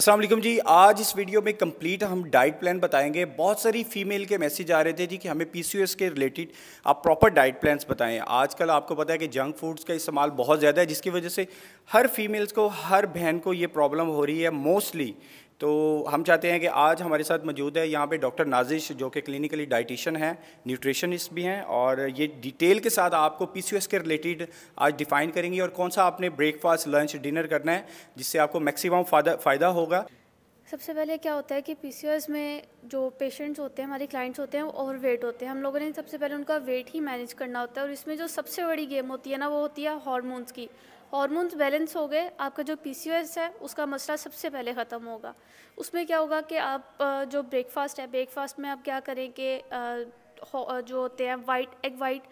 असलम जी आज इस वीडियो में कंप्लीट हम डाइट प्लान बताएंगे बहुत सारी फीमेल के मैसेज आ रहे थे जी कि हमें पीसीओएस के रिलेटेड आप प्रॉपर डाइट प्लान्स बताएं आजकल आपको पता है कि जंक फूड्स का इस्तेमाल बहुत ज़्यादा है जिसकी वजह से हर फीमेल्स को हर बहन को ये प्रॉब्लम हो रही है मोस्टली तो हम चाहते हैं कि आज हमारे साथ मौजूद है यहाँ पे डॉक्टर नाजिश जो कि क्लिनिकली डाइटिशियन हैं न्यूट्रिशनिस्ट भी हैं और ये डिटेल के साथ आपको पीसीओएस के रिलेटेड आज डिफाइन करेंगी और कौन सा आपने ब्रेकफास्ट लंच डिनर करना है जिससे आपको मैक्सिमम फ़ायदा फ़ायदा होगा सबसे पहले क्या होता है कि पी में जो पेशेंट्स होते हैं हमारे क्लाइंट्स होते हैं वो ओवर वेट होते हैं हम लोगों ने सबसे पहले उनका वेट ही मैनेज करना होता है और इसमें जो सबसे बड़ी गेम होती है ना वो होती है हॉर्मोन्स की हॉर्मोन्स बैलेंस हो गए आपका जो पी है उसका मसला सबसे पहले ख़त्म होगा उसमें क्या होगा कि आप जो ब्रेकफास्ट है ब्रेकफास्ट में आप क्या करें कि जो होते हैं वाइट एग वाइट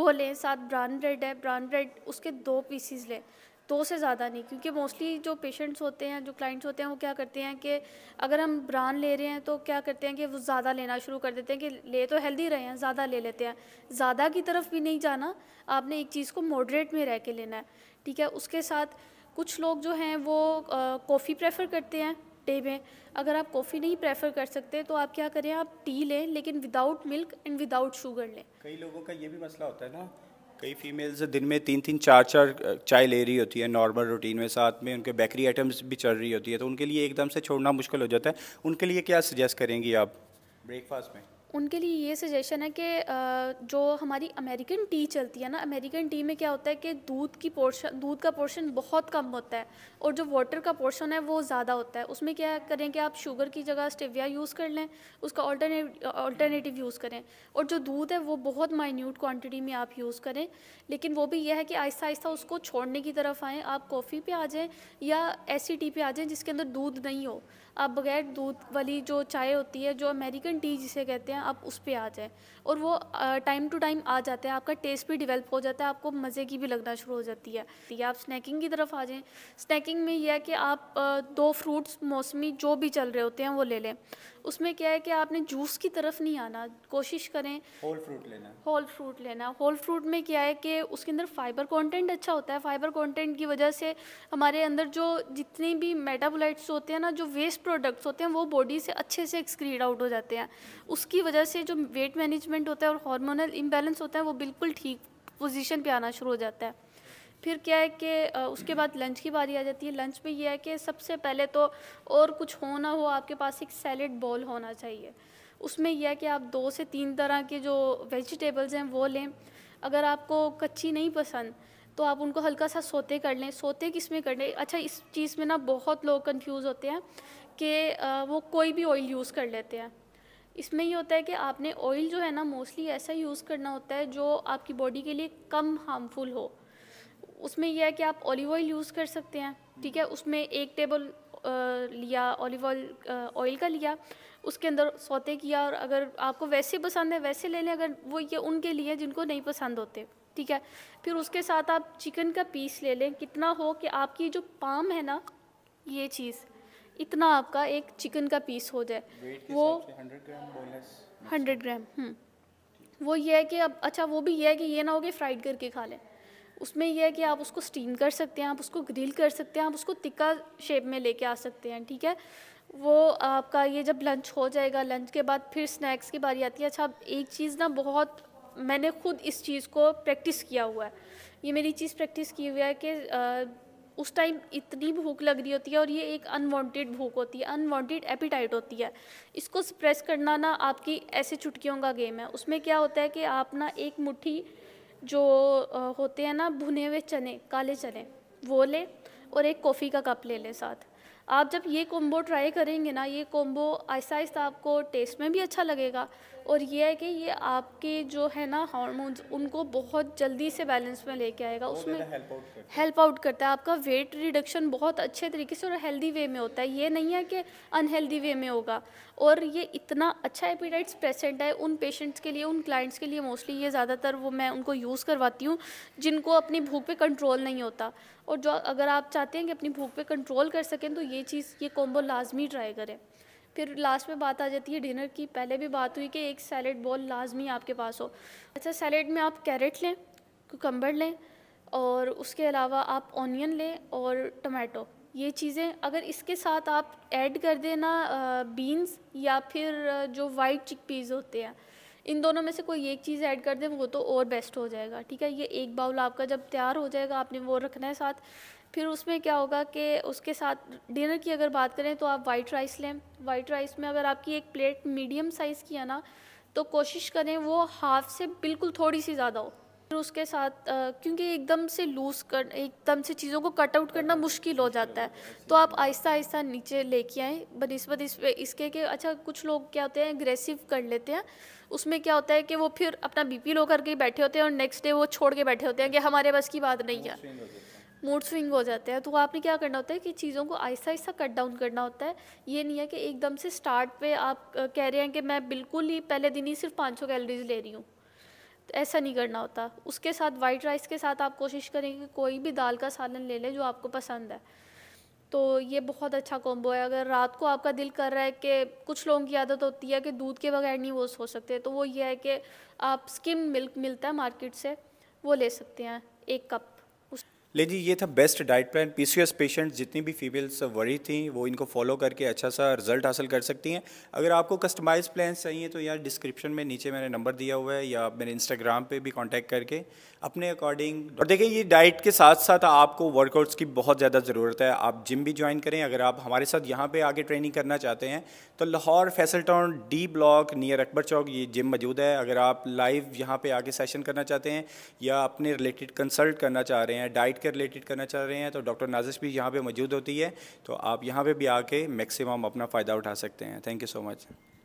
वो लें साथ ब्राउन ब्रेड है ब्राउन ब्रेड उसके दो पीसीज लें दो से ज़्यादा नहीं क्योंकि मोस्टली जो पेशेंट्स होते हैं जो क्लाइंट्स होते हैं वो क्या करते हैं कि अगर हम ब्रांड ले रहे हैं तो क्या करते हैं कि वो ज़्यादा लेना शुरू कर देते हैं कि ले तो हेल्दी रहे हैं ज़्यादा ले लेते हैं ज़्यादा की तरफ भी नहीं जाना आपने एक चीज़ को मॉडरेट में रह के लेना है ठीक है उसके साथ कुछ लोग जो हैं वो कॉफ़ी प्रेफर करते हैं डे में अगर आप कॉफ़ी नहीं प्रेफर कर सकते तो आप क्या करें आप टी लें लेकिन without milk and without sugar लें कई लोगों का ये भी मसला होता है ना कई फीमेल्स दिन में तीन तीन चार चार चाय ले रही होती है नॉर्मल रूटीन में साथ में उनके बेकरी आइटम्स भी चल रही होती है तो उनके लिए एकदम से छोड़ना मुश्किल हो जाता है उनके लिए क्या सजेस्ट करेंगी आप ब्रेकफास्ट में उनके लिए ये सजेशन है कि जो हमारी अमेरिकन टी चलती है ना अमेरिकन टी में क्या होता है कि दूध की पोर्शन दूध का पोर्शन बहुत कम होता है और जो वाटर का पोर्शन है वो ज़्यादा होता है उसमें क्या करें कि आप शुगर की जगह स्टेविया यूज़ कर लें उसका ऑल्टरनेटिव यूज़ करें और जो दूध है वो बहुत माइन्यूट क्वान्टिटी में आप यूज़ करें लेकिन वो भी यह है कि आहिस्ता आहिस्ता उसको छोड़ने की तरफ आएँ आप कॉफ़ी पर आ जाएँ या ऐसी टी पर आ जाएँ जिसके अंदर दूध नहीं हो आप बगैर दूध वाली जो चाय होती है जो अमेरिकन टी जिसे कहते हैं आप उस पर आ जाएँ और वो टाइम टू टाइम आ जाता है आपका टेस्ट भी डिवेल्प हो जाता है आपको मज़े की भी लगना शुरू हो जाती है या आप स्नैकिंग की तरफ आ जाएँ स्नैकिंग में यह है कि आप दो फ्रूट्स मौसमी जो भी चल रहे होते हैं वो ले लें उसमें क्या है कि आपने जूस की तरफ नहीं आना कोशिश करें होल फ्रूट लेना होल फ्रूट लेना होल फ्रूट में क्या है कि उसके अंदर फाइबर कंटेंट अच्छा होता है फाइबर कंटेंट की वजह से हमारे अंदर जो जितने भी मेटाबोलाइट्स होते हैं ना जो वेस्ट प्रोडक्ट्स होते हैं वो बॉडी से अच्छे से एक्सक्रीड आउट हो जाते हैं उसकी वजह से जो वेट मैनेजमेंट होता है और हार्मोनल इम्बेलेंस होता है वो बिल्कुल ठीक पोजीशन पे आना शुरू हो जाता है फिर क्या है कि उसके बाद लंच की बारी आ जाती है लंच में ये है कि सबसे पहले तो और कुछ हो ना हो आपके पास एक सैलड बॉल होना चाहिए उसमें यह है कि आप दो से तीन तरह के जो वेजिटेबल्स हैं वो लें अगर आपको कच्ची नहीं पसंद तो आप उनको हल्का सा सोते कर लें सोते किस में कर लें अच्छा इस चीज़ में ना बहुत लोग कंफ्यूज होते हैं कि वो कोई भी ऑयल यूज़ कर लेते हैं इसमें ये होता है कि आपने ऑयल जो है ना मोस्टली ऐसा यूज़ करना होता है जो आपकी बॉडी के लिए कम हार्मफुल हो उसमें यह है कि आप ऑलिव ऑयल यूज़ कर सकते हैं ठीक है उसमें एक टेबल लिया ऑलिव ऑयल ऑयल का लिया उसके अंदर सोते किया और अगर आपको वैसे पसंद है वैसे ले लें अगर वो ये उनके लिए जिनको नहीं पसंद होते ठीक है फिर उसके साथ आप चिकन का पीस ले लें कितना हो कि आपकी जो पाम है ना ये चीज़ इतना आपका एक चिकन का पीस हो जाए वो हंड्रेड ग्राम हम्म। वो ये है कि अब अच्छा वो भी ये है कि ये ना हो कि फ्राइड करके खा लें उसमें यह है कि आप उसको स्टीम कर सकते हैं आप उसको ग्रिल कर सकते हैं आप उसको तिक्का शेप में लेके आ सकते हैं ठीक है वो आपका ये जब लंच हो जाएगा लंच के बाद फिर स्नैक्स की बारी आती है अच्छा आप एक चीज़ ना बहुत मैंने खुद इस चीज़ को प्रैक्टिस किया हुआ है ये मेरी चीज़ प्रैक्टिस की हुई है कि उस टाइम इतनी भूख लग रही होती है और ये एक अनवांटेड भूख होती है अनवांटेड एपिटाइट होती है इसको सप्रेस करना ना आपकी ऐसे चुटकियों का गेम है उसमें क्या होता है कि आप ना एक मुट्ठी जो होते हैं ना भुने हुए चने काले चने वो ले और एक कॉफ़ी का कप ले लें साथ आप जब ये कोम्बो ट्राई करेंगे ना ये कोम्बो आहिस्ता आहिस्ता आपको टेस्ट में भी अच्छा लगेगा और ये है कि ये आपके जो है ना हार्मोन्स उनको बहुत जल्दी से बैलेंस में लेके आएगा उसमें हेल्प आउट करता है आपका वेट रिडक्शन बहुत अच्छे तरीके से और हेल्दी वे में होता है ये नहीं है कि अनहेल्दी वे में होगा और ये इतना अच्छा एपीडाइट्स प्रेजेंट है उन पेशेंट्स के लिए उन क्लाइंट्स के लिए मोस्टली ये ज़्यादातर वो मैं उनको यूज़ करवाती हूँ जिनको अपनी भूख पर कंट्रोल नहीं होता और जो अगर आप चाहते हैं कि अपनी भूख पर कंट्रोल कर सकें तो ये चीज़ ये कॉम्बो लाजमी ट्राई करें फिर लास्ट में बात आ जाती है डिनर की पहले भी बात हुई कि एक सैलड बॉल लाजमी आपके पास हो अच्छा सैलड में आप कैरेट लें कुकम्बर लें और उसके अलावा आप ऑनियन लें और टमाटो ये चीज़ें अगर इसके साथ आप ऐड कर देना बीन्स या फिर जो वाइट चिक पीज़ होते हैं इन दोनों में से कोई एक चीज़ ऐड कर दें वो तो और बेस्ट हो जाएगा ठीक है ये एक बाउल आपका जब तैयार हो जाएगा आपने वो रखना है साथ फिर उसमें क्या होगा कि उसके साथ डिनर की अगर बात करें तो आप वाइट राइस लें वाइट राइस में अगर आपकी एक प्लेट मीडियम साइज़ की है ना तो कोशिश करें वो हाफ से बिल्कुल थोड़ी सी ज़्यादा हो फिर उसके साथ क्योंकि एकदम से लूज कर एकदम से चीज़ों को कट आउट करना मुश्किल हो जाता है तो आप आहिस्ता आहिस्ता नीचे लेके आएँ बनस्बत इस इसके कि अच्छा कुछ लोग क्या होते हैं एग्रेसिव कर लेते हैं उसमें क्या होता है कि वो फिर अपना बीपी लो करके बैठे होते हैं और नेक्स्ट डे वो छोड़ के बैठे होते हैं कि हमारे बस की बात नहीं है मूड स्विंग हो जाते हैं तो आपने क्या करना होता है कि चीज़ों को आहिस्ता आहिस्ता कट डाउन करना होता है ये नहीं है कि एकदम से स्टार्ट पे आप कह रहे हैं कि मैं बिल्कुल ही पहले दिन ही सिर्फ 500 कैलोरीज ले रही हूँ तो ऐसा नहीं करना होता उसके साथ वाइट राइस के साथ आप कोशिश करें कि कोई भी दाल का सालन ले लें जो आपको पसंद है तो ये बहुत अच्छा कॉम्बो है अगर रात को आपका दिल कर रहा है कि कुछ लोगों की आदत होती है कि दूध के बगैर नहीं वो सो सकते तो वो ये है कि आप स्किम मिल्क मिलता है मार्केट से वो ले सकते हैं एक कप उस ले जी ये था best diet plan PCS patient जितनी भी फीमेल्स वरी थी वो इनको फॉलो करके अच्छा सा रिजल्ट हासिल कर सकती हैं अगर आपको कस्टमाइज प्लान चाहिए तो यार डिस्क्रिप्शन में नीचे मैंने नंबर दिया हुआ है या मेरे इंस्टाग्राम पे भी कांटेक्ट करके अपने अकॉर्डिंग और देखिए ये डाइट के साथ साथ आपको वर्कआउट्स की बहुत ज़्यादा ज़रूरत है आप जिम भी ज्वाइन करें अगर आप हमारे साथ यहाँ पर आगे ट्रेनिंग करना चाहते हैं तो Lahore Faisal Town D block near Akbar Chowk ये जिम मौजूद है अगर आप लाइव यहाँ पर आगे सेशन करना चाहते हैं या अपने रिलेटेड कंसल्ट करना चाह रहे हैं डाइट के रिलेटेड करना चाह रहे हैं तो डॉक्टर नाजिश भी यहाँ पे मौजूद होती है तो आप यहाँ पे भी आके मैक्सिमम अपना फ़ायदा उठा सकते हैं थैंक यू सो मच